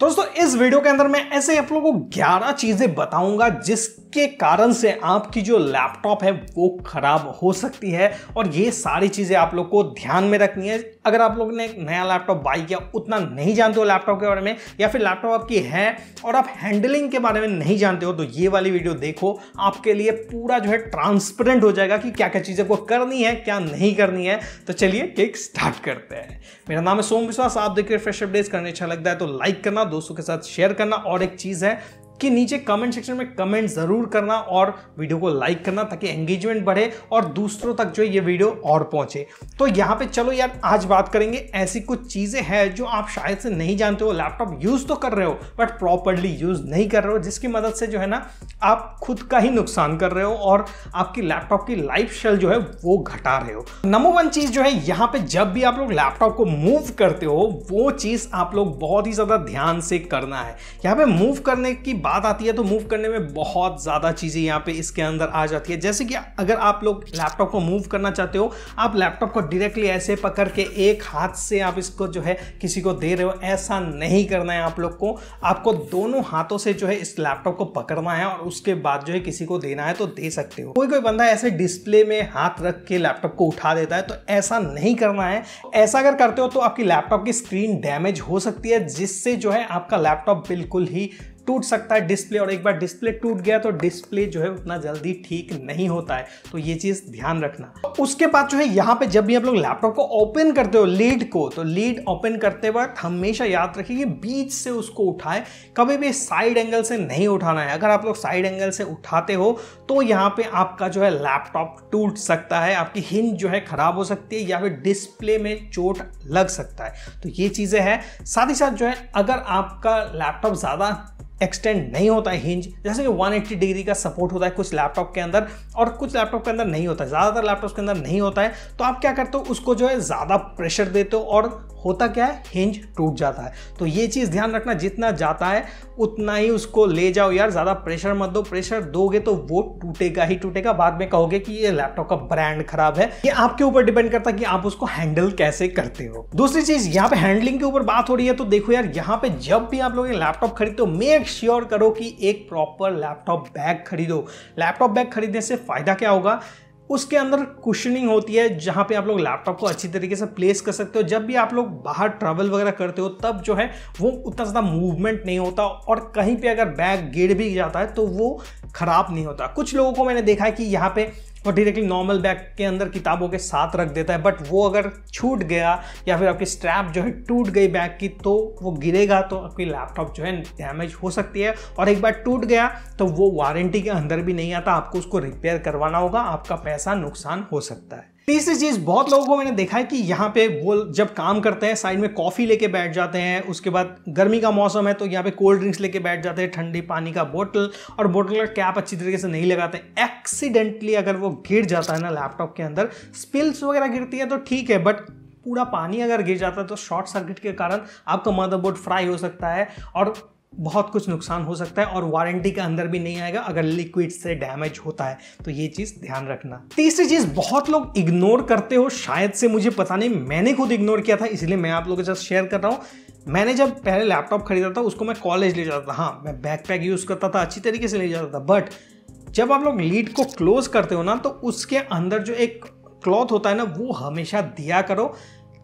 दोस्तों इस वीडियो के अंदर मैं ऐसे आप लोगों को 11 चीजें बताऊंगा जिसके कारण से आपकी जो लैपटॉप है वो खराब हो सकती है और ये सारी चीजें आप लोग को ध्यान में रखनी है अगर आप लोगों ने नया लैपटॉप बाई किया उतना नहीं जानते हो लैपटॉप के बारे में या फिर लैपटॉप आपकी है और आप हैंडलिंग के बारे में नहीं जानते हो तो ये वाली वीडियो देखो आपके लिए पूरा जो है ट्रांसपेरेंट हो जाएगा कि क्या क्या चीज़ें को करनी है क्या नहीं करनी है तो चलिए केक स्टार्ट करते हैं मेरा नाम है सोम विश्वास आप देखिए फ्रेश अपडेट्स करने अच्छा लगता है तो लाइक करना दोस्तों के साथ शेयर करना और एक चीज़ है कि नीचे कमेंट सेक्शन में कमेंट ज़रूर करना और वीडियो को लाइक करना ताकि एंगेजमेंट बढ़े और दूसरों तक जो है ये वीडियो और पहुंचे तो यहाँ पे चलो यार आज बात करेंगे ऐसी कुछ चीज़ें हैं जो आप शायद से नहीं जानते हो लैपटॉप यूज़ तो कर रहे हो बट प्रॉपरली यूज़ नहीं कर रहे हो जिसकी मदद से जो है ना आप खुद का ही नुकसान कर रहे हो और आपकी लैपटॉप की लाइफ शेल जो है वो घटा रहे हो नंबर वन चीज़ जो है यहाँ पर जब भी आप लोग लैपटॉप को मूव करते हो वो चीज़ आप लोग बहुत ही ज़्यादा ध्यान से करना है यहाँ पे मूव करने की बात आती है तो मूव करने में बहुत ज़्यादा चीज़ें यहाँ पे इसके अंदर आ जाती है जैसे कि अगर आप लोग लैपटॉप को मूव करना चाहते हो आप लैपटॉप को डायरेक्टली ऐसे पकड़ के एक हाथ से आप इसको जो है किसी को दे रहे हो ऐसा नहीं करना है आप लोग को आपको दोनों हाथों से जो है इस लैपटॉप को पकड़ना है और उसके बाद जो है किसी को देना है तो दे सकते हो कोई कोई बंदा ऐसे डिस्प्ले में हाथ रख के लैपटॉप को उठा देता है तो ऐसा नहीं करना है ऐसा अगर करते हो तो आपकी लैपटॉप की स्क्रीन डैमेज हो सकती है जिससे जो है आपका लैपटॉप बिल्कुल ही टूट सकता है डिस्प्ले और एक बार डिस्प्ले टूट गया तो डिस्प्ले जो है उतना जल्दी ठीक नहीं होता है तो ये चीज़ ध्यान रखना उसके बाद जो है यहाँ पे जब भी आप लोग लैपटॉप को ओपन करते हो लीड को तो लीड ओपन करते वक्त हमेशा याद रखिए बीच से उसको उठाए कभी भी साइड एंगल से नहीं उठाना है अगर आप लोग साइड एंगल से उठाते हो तो यहाँ पे आपका जो है लैपटॉप टूट सकता है आपकी हिंज जो है खराब हो सकती है या फिर डिस्प्ले में चोट लग सकता है तो ये चीज़ें हैं साथ ही साथ जो है अगर आपका लैपटॉप ज़्यादा एक्सटेंड नहीं होता है हिंज जैसे कि 180 डिग्री का सपोर्ट होता है कुछ लैपटॉप के अंदर और कुछ लैपटॉप के अंदर नहीं होता है ज़्यादातर लैपटॉप के अंदर नहीं होता है तो आप क्या करते हो उसको जो है ज़्यादा प्रेशर देते हो और होता क्या है हिंज टूट जाता है तो ये चीज़ ध्यान रखना जितना जाता है उतना ही उसको ले जाओ यार ज़्यादा प्रेशर मत दो प्रेशर दोगे तो वो टूटेगा ही टूटेगा बाद में कहोगे कि ये लैपटॉप का ब्रांड खराब है ये आपके ऊपर डिपेंड करता है कि आप उसको हैंडल कैसे करते हो दूसरी चीज़ यहाँ पे हैंडलिंग के ऊपर बात हो रही है तो देखो यार यहाँ पे जब भी आप लोग लैपटॉप खरीदते हो मेक मेक श्योर करो कि एक प्रॉपर लैपटॉप बैग खरीदो लैपटॉप बैग खरीदने से फ़ायदा क्या होगा उसके अंदर कुशनिंग होती है जहाँ पे आप लोग लैपटॉप को अच्छी तरीके से प्लेस कर सकते हो जब भी आप लोग बाहर ट्रैवल वगैरह करते हो तब जो है वो उतना ज़्यादा मूवमेंट नहीं होता और कहीं पे अगर बैग गिर भी जाता है तो वो ख़राब नहीं होता कुछ लोगों को मैंने देखा है कि यहाँ पे वो डायरेक्टली नॉर्मल बैग के अंदर किताबों के साथ रख देता है बट वो अगर छूट गया या फिर आपकी स्ट्रैप जो है टूट गई बैग की तो वो गिरेगा तो आपकी लैपटॉप जो है डैमेज हो सकती है और एक बार टूट गया तो वो वारंटी के अंदर भी नहीं आता आपको उसको रिपेयर करवाना होगा आपका पैसा नुकसान हो सकता है तीसरी चीज बहुत लोगों को मैंने देखा है कि यहाँ पे वो जब काम करते हैं साइड में कॉफी लेके बैठ जाते हैं उसके बाद गर्मी का मौसम है तो यहाँ पे कोल्ड ड्रिंक्स लेके बैठ जाते हैं ठंडे पानी का बोतल और बोतल का कैप अच्छी तरीके से नहीं लगाते एक्सीडेंटली अगर वो गिर जाता है ना लैपटॉप के अंदर स्पिल्स वगैरह गिरती है तो ठीक है बट पूरा पानी अगर गिर जाता है तो शॉर्ट सर्किट के कारण आपका मदरबोर्ड फ्राई हो सकता है और बहुत कुछ नुकसान हो सकता है और वारंटी के अंदर भी नहीं आएगा अगर लिक्विड से डैमेज होता है तो ये चीज़ ध्यान रखना तीसरी चीज़ बहुत लोग इग्नोर करते हो शायद से मुझे पता नहीं मैंने खुद इग्नोर किया था इसलिए मैं आप लोगों के साथ शेयर कर रहा हूँ मैंने जब पहले लैपटॉप खरीदा था उसको मैं कॉलेज ले जाता था हाँ मैं बैक यूज़ करता था अच्छी तरीके से ले जाता था बट जब आप लोग लीड को क्लोज करते हो ना तो उसके अंदर जो एक क्लॉथ होता है ना वो हमेशा दिया करो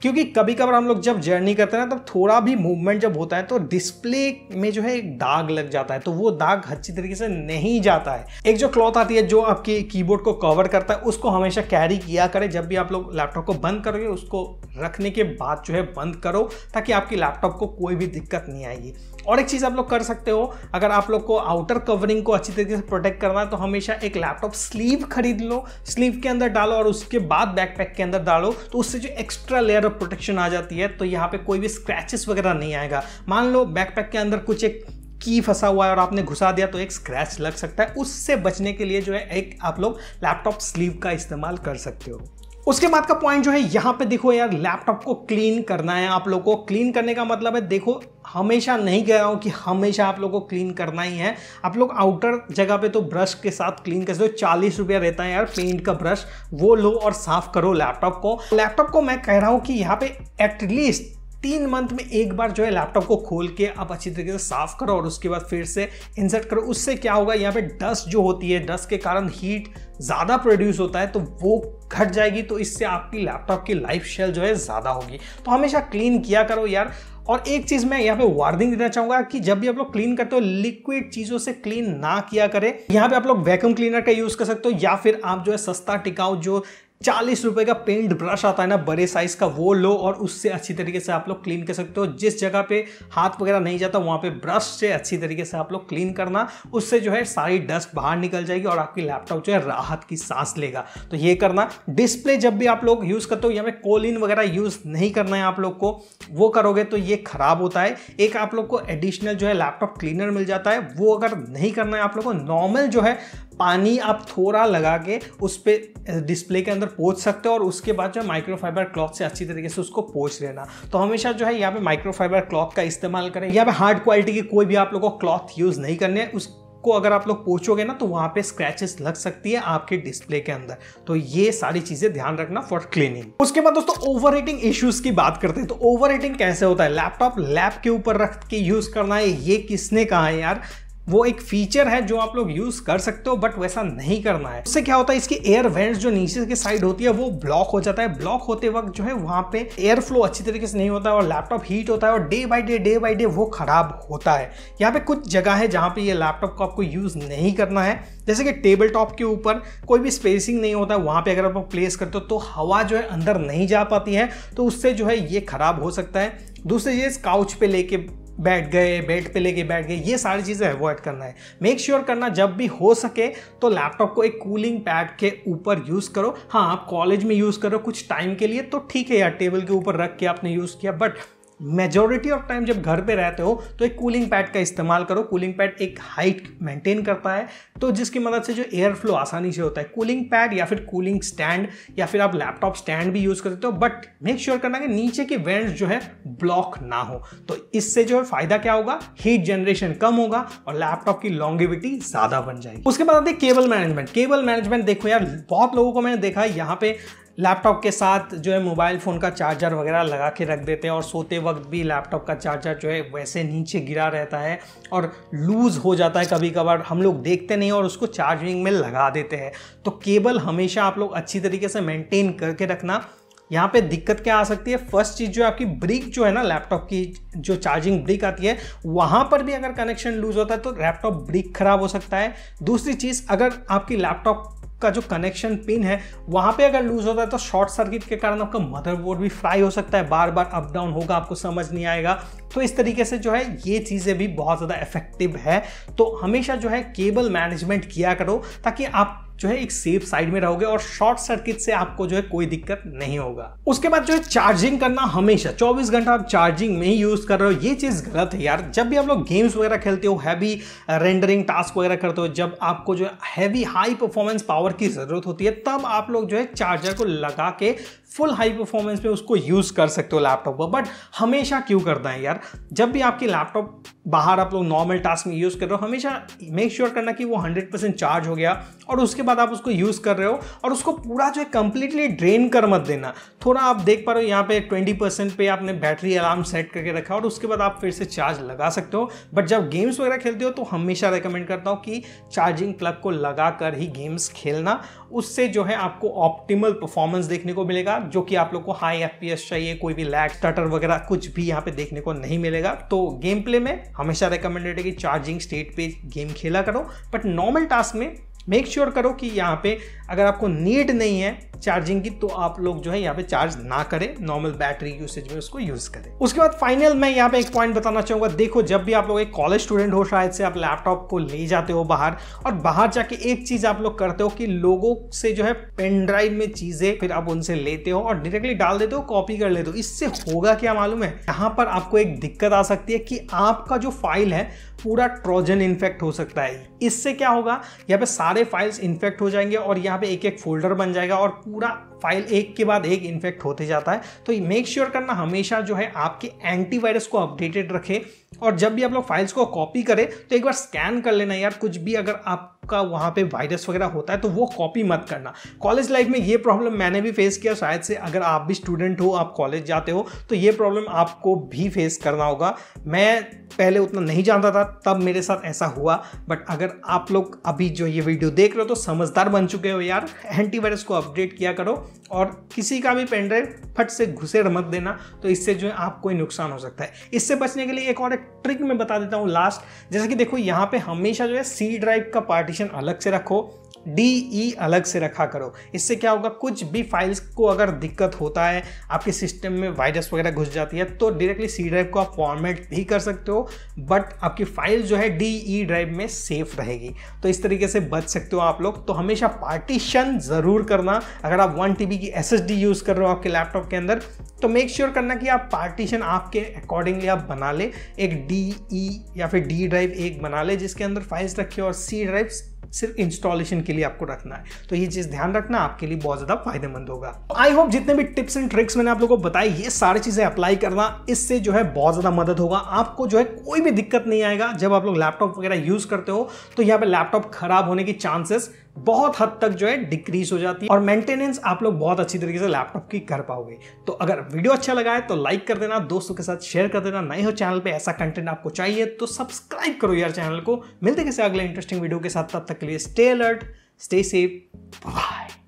क्योंकि कभी कभार हम लोग जब जर्नी करते हैं ना तब थोड़ा भी मूवमेंट जब होता है तो डिस्प्ले में जो है एक दाग लग जाता है तो वो दाग अच्छी तरीके से नहीं जाता है एक जो क्लॉथ आती है जो आपके कीबोर्ड को कवर करता है उसको हमेशा कैरी किया करें जब भी आप लोग लैपटॉप को बंद करोगे उसको रखने के बाद जो है बंद करो ताकि आपकी लैपटॉप को कोई भी दिक्कत नहीं आएगी और एक चीज़ आप लोग कर सकते हो अगर आप लोग को आउटर कवरिंग को अच्छी तरीके से प्रोटेक्ट करना है तो हमेशा एक लैपटॉप स्लीव खरीद लो स्लीव के अंदर डालो और उसके बाद बैकपैक के अंदर डालो तो उससे जो एक्स्ट्रा लेयर और प्रोटेक्शन आ जाती है तो यहाँ पे कोई भी स्क्रैचेस वगैरह नहीं आएगा मान लो बैकपैक के अंदर कुछ एक की फंसा हुआ है और आपने घुसा दिया तो एक स्क्रैच लग सकता है उससे बचने के लिए जो है एक आप लोग लैपटॉप स्लीव का इस्तेमाल कर सकते हो उसके बाद का पॉइंट जो है यहाँ पे देखो यार लैपटॉप को क्लीन करना है आप लोगों को क्लीन करने का मतलब है देखो हमेशा नहीं कह रहा हूँ कि हमेशा आप लोगों को क्लीन करना ही है आप लोग आउटर जगह पे तो ब्रश के साथ क्लीन कर सकते हो चालीस रुपया रहता है यार पेंट का ब्रश वो लो और साफ करो लैपटॉप को लैपटॉप को मैं कह रहा हूँ कि यहाँ पे एटलीस्ट तीन मंथ में एक बार जो है लैपटॉप को खोल के आप अच्छी तरीके से साफ करो और उसके बाद फिर से इंसर्ट करो उससे क्या होगा यहाँ पे डस्ट जो होती है डस्ट के कारण हीट ज़्यादा प्रोड्यूस होता है तो वो घट जाएगी तो इससे आपकी लैपटॉप की लाइफ शेल जो है ज़्यादा होगी तो हमेशा क्लीन किया करो यार और एक चीज़ मैं यहाँ पे वार्निंग देना चाहूँगा कि जब भी आप लोग क्लीन करते हो लिक्विड चीज़ों से क्लीन ना किया करें यहाँ पे आप लोग वैक्यूम क्लीनर का यूज़ कर सकते हो या फिर आप जो है सस्ता टिकाऊ जो चालीस रुपए का पेंट ब्रश आता है ना बड़े साइज का वो लो और उससे अच्छी तरीके से आप लोग क्लीन कर सकते हो जिस जगह पे हाथ वगैरह नहीं जाता वहाँ पे ब्रश से अच्छी तरीके से आप लोग क्लीन करना उससे जो है सारी डस्ट बाहर निकल जाएगी और आपकी लैपटॉप जो है राहत की सांस लेगा तो ये करना डिस्प्ले जब भी आप लोग यूज़ करते हो या कोलिन वगैरह यूज़ नहीं करना है आप लोग को वो करोगे तो ये खराब होता है एक आप लोग को एडिशनल जो है लैपटॉप क्लीनर मिल जाता है वो अगर नहीं करना है आप लोग को नॉर्मल जो है पानी आप थोड़ा लगा के उस पर डिस्प्ले के अंदर तक पोच सकते हो और उसके बाद जो है माइक्रोफाइबर क्लॉथ से अच्छी तरीके से उसको पोच लेना तो हमेशा जो है यहाँ पे माइक्रोफाइबर क्लॉथ का इस्तेमाल करें यहाँ पे हार्ड क्वालिटी की कोई भी आप लोगों को क्लॉथ यूज़ नहीं करने उस को अगर आप लोग पोचोगे ना तो वहाँ पे स्क्रैचेस लग सकती है आपके डिस्प्ले के अंदर तो ये सारी चीज़ें ध्यान रखना फॉर क्लीनिंग उसके बाद दोस्तों ओवर हीटिंग इश्यूज की बात करते हैं तो ओवर हीटिंग कैसे होता है लैपटॉप लैप के ऊपर रख के यूज़ करना है ये किसने कहा है यार वो एक फीचर है जो आप लोग यूज कर सकते हो बट वैसा नहीं करना है उससे क्या होता है इसकी एयर वेंट्स जो नीचे की साइड होती है वो ब्लॉक हो जाता है ब्लॉक होते वक्त जो है वहां पे एयर फ्लो अच्छी तरीके से नहीं होता है और लैपटॉप हीट होता है और day by day day by day वो खराब होता है यहाँ पे कुछ जगह है जहाँ पर ये लैपटॉप को आपको यूज नहीं करना है जैसे कि टेबल टॉप के ऊपर कोई भी स्पेसिंग नहीं होता है वहाँ पर अगर आप प्लेस करते हो तो हवा जो है अंदर नहीं जा पाती है तो उससे जो है ये खराब हो सकता है दूसरी चीज़ काउच पे लेके बैठ गए बेड पे लेके बैठ गए ये सारी चीज़ें अवॉइड करना है मेक श्योर sure करना जब भी हो सके तो लैपटॉप को एक कूलिंग पैड के ऊपर यूज़ करो हाँ आप कॉलेज में यूज़ करो कुछ टाइम के लिए तो ठीक है यार टेबल के ऊपर रख के आपने यूज़ किया बट मेजोरिटी ऑफ टाइम जब घर पे रहते हो तो एक कूलिंग पैड का इस्तेमाल करो कूलिंग पैड एक हाइट मेंटेन करता है तो जिसकी मदद से जो एयर फ्लो आसानी से होता है कूलिंग पैड या फिर कूलिंग स्टैंड या फिर आप लैपटॉप स्टैंड भी यूज़ कर सकते हो बट मेक श्योर करना कि नीचे के वेंट्स जो है ब्लॉक ना हो तो इससे जो है फायदा क्या होगा हीट जनरेशन कम होगा और लैपटॉप की लॉन्गेविटी ज़्यादा बन जाएगी उसके बाद आते केबल मैनेजमेंट केबल मैनेजमेंट देखो यार बहुत लोगों को मैंने देखा है यहाँ पे लैपटॉप के साथ जो है मोबाइल फ़ोन का चार्जर वगैरह लगा के रख देते हैं और सोते वक्त भी लैपटॉप का चार्जर जो है वैसे नीचे गिरा रहता है और लूज़ हो जाता है कभी कभार हम लोग देखते नहीं और उसको चार्जिंग में लगा देते हैं तो केबल हमेशा आप लोग अच्छी तरीके से मेंटेन करके रखना यहाँ पे दिक्कत क्या आ सकती है फर्स्ट चीज़ जो है आपकी ब्रिक जो है ना लैपटॉप की जो चार्जिंग ब्रिक आती है वहाँ पर भी अगर कनेक्शन लूज़ होता है तो लैपटॉप ब्रिक खराब हो सकता है दूसरी चीज़ अगर आपकी लैपटॉप का जो कनेक्शन पिन है वहाँ पे अगर लूज होता है तो शॉर्ट सर्किट के कारण आपका मदरबोर्ड भी फ्राई हो सकता है बार बार अप डाउन होगा आपको समझ नहीं आएगा तो इस तरीके से जो है ये चीज़ें भी बहुत ज़्यादा इफेक्टिव है तो हमेशा जो है केबल मैनेजमेंट किया करो ताकि आप जो है एक सेफ साइड में रहोगे और शॉर्ट सर्किट से आपको जो है कोई दिक्कत नहीं होगा उसके बाद जो है चार्जिंग करना हमेशा 24 घंटा आप चार्जिंग में ही यूज कर रहे हो ये चीज गलत है यार जब भी आप लोग गेम्स वगैरह खेलते हो हैवी रेंडरिंग टास्क वगैरह करते हो जब आपको जो है हैवी हाई परफॉर्मेंस पावर की जरूरत होती है तब आप लोग जो है चार्जर को लगा के फुल हाई परफॉर्मेंस में उसको यूज़ कर सकते हो लैपटॉप पर बट हमेशा क्यों करना है यार जब भी आपके लैपटॉप बाहर आप लोग नॉर्मल टास्क में यूज़ कर रहे हो हमेशा मेक श्योर sure करना कि वो 100% चार्ज हो गया और उसके बाद आप उसको यूज़ कर रहे हो और उसको पूरा जो है कम्प्लीटली ड्रेन कर मत देना थोड़ा आप देख पा रहे हो यहाँ पे 20% पे आपने बैटरी अलार्म सेट करके रखा और उसके बाद आप फिर से चार्ज लगा सकते हो बट जब गेम्स वगैरह खेलते हो तो हमेशा रिकमेंड करता हूँ कि चार्जिंग प्लग को लगा कर ही गेम्स खेलना उससे जो है आपको ऑप्टिमल परफॉर्मेंस देखने को मिलेगा जो कि आप लोग को हाई एफ चाहिए कोई भी लैग स्टार्टर वगैरह कुछ भी यहाँ पे देखने को नहीं मिलेगा तो गेम प्ले में हमेशा रिकमेंडेड है कि चार्जिंग स्टेट पे गेम खेला करो बट नॉर्मल टास्क में मेक श्योर sure करो कि यहाँ पे अगर आपको नीड नहीं है चार्जिंग की तो आप लोग जो है यहाँ पे चार्ज ना करें नॉर्मल बैटरी यूसेज में उसको यूज करें उसके बाद फाइनल मैं यहाँ पे एक पॉइंट बताना चाहूंगा देखो जब भी आप लोग एक कॉलेज स्टूडेंट हो शायद से आप लैपटॉप को ले जाते हो बाहर और बाहर जाके एक चीज आप लोग करते हो कि लोगों से जो है पेन ड्राइव में चीजें फिर आप उनसे लेते हो और डायरेक्टली डाल देते हो कॉपी कर लेते हो इससे होगा क्या मालूम है यहाँ पर आपको एक दिक्कत आ सकती है कि आपका जो फाइल है पूरा ट्रोजन इन्फेक्ट हो सकता है इससे क्या होगा यहाँ पे सारे सारे फाइल्स इन्फेक्ट हो जाएंगे और यहाँ पे एक एक फोल्डर बन जाएगा और पूरा फाइल एक के बाद एक इन्फेक्ट होते जाता है तो मेक श्योर sure करना हमेशा जो है आपके एंटीवायरस को अपडेटेड रखें और जब भी आप लोग फाइल्स को कॉपी करें तो एक बार स्कैन कर लेना यार कुछ भी अगर आप आपका वहाँ पे वायरस वगैरह होता है तो वो कॉपी मत करना कॉलेज लाइफ में ये प्रॉब्लम मैंने भी फेस किया शायद से अगर आप भी स्टूडेंट हो आप कॉलेज जाते हो तो ये प्रॉब्लम आपको भी फेस करना होगा मैं पहले उतना नहीं जानता था तब मेरे साथ ऐसा हुआ बट अगर आप लोग अभी जो ये वीडियो देख रहे हो तो समझदार बन चुके हो यार एंटीवायरस को अपडेट किया करो और किसी का भी पेनड्राइव फट से घुसे मत देना तो इससे जो है आपको ही नुकसान हो सकता है इससे बचने के लिए एक और एक ट्रिक मैं बता देता हूँ लास्ट जैसे कि देखो यहाँ पे हमेशा जो है सी ड्राइव का पार्ट पार्टीशन अलग से रखो डी ई e अलग से रखा करो इससे क्या होगा कुछ भी फाइल्स को अगर दिक्कत होता है आपके सिस्टम में वायरस वगैरह घुस जाती है तो डायरेक्टली सी ड्राइव को आप फॉर्मेट भी कर सकते हो बट आपकी फाइल जो है डी ई ड्राइव में सेफ रहेगी तो इस तरीके से बच सकते हो आप लोग तो हमेशा पार्टीशन ज़रूर करना अगर आप वन टी की एस यूज़ कर रहे हो आपके लैपटॉप के अंदर तो मेक श्योर sure करना कि आप पार्टीशन आपके अकॉर्डिंगली आप बना ले एक डी ई e या फिर डी ड्राइव एक बना ले जिसके अंदर फाइल्स रखे और सी ड्राइव्स सिर्फ इंस्टॉलेशन के लिए आपको रखना है तो ये चीज़ ध्यान रखना आपके लिए बहुत ज़्यादा फायदेमंद होगा आई होप जितने भी टिप्स एंड ट्रिक्स मैंने आप लोगों को बताई ये सारी चीज़ें अप्लाई करना इससे जो है बहुत ज़्यादा मदद होगा आपको जो है कोई भी दिक्कत नहीं आएगा जब आप लोग लैपटॉप वगैरह यूज़ करते हो तो यहाँ पर लैपटॉप खराब होने की चांसेस बहुत हद तक जो है डिक्रीज हो जाती है और मेंटेनेंस आप लोग बहुत अच्छी तरीके से लैपटॉप की कर पाओगे तो अगर वीडियो अच्छा लगा है तो लाइक कर देना दोस्तों के साथ शेयर कर देना नए हो चैनल पे ऐसा कंटेंट आपको चाहिए तो सब्सक्राइब करो यार चैनल को मिलते कैसे अगले इंटरेस्टिंग वीडियो के साथ तब तक के लिए stay alert stay safe bye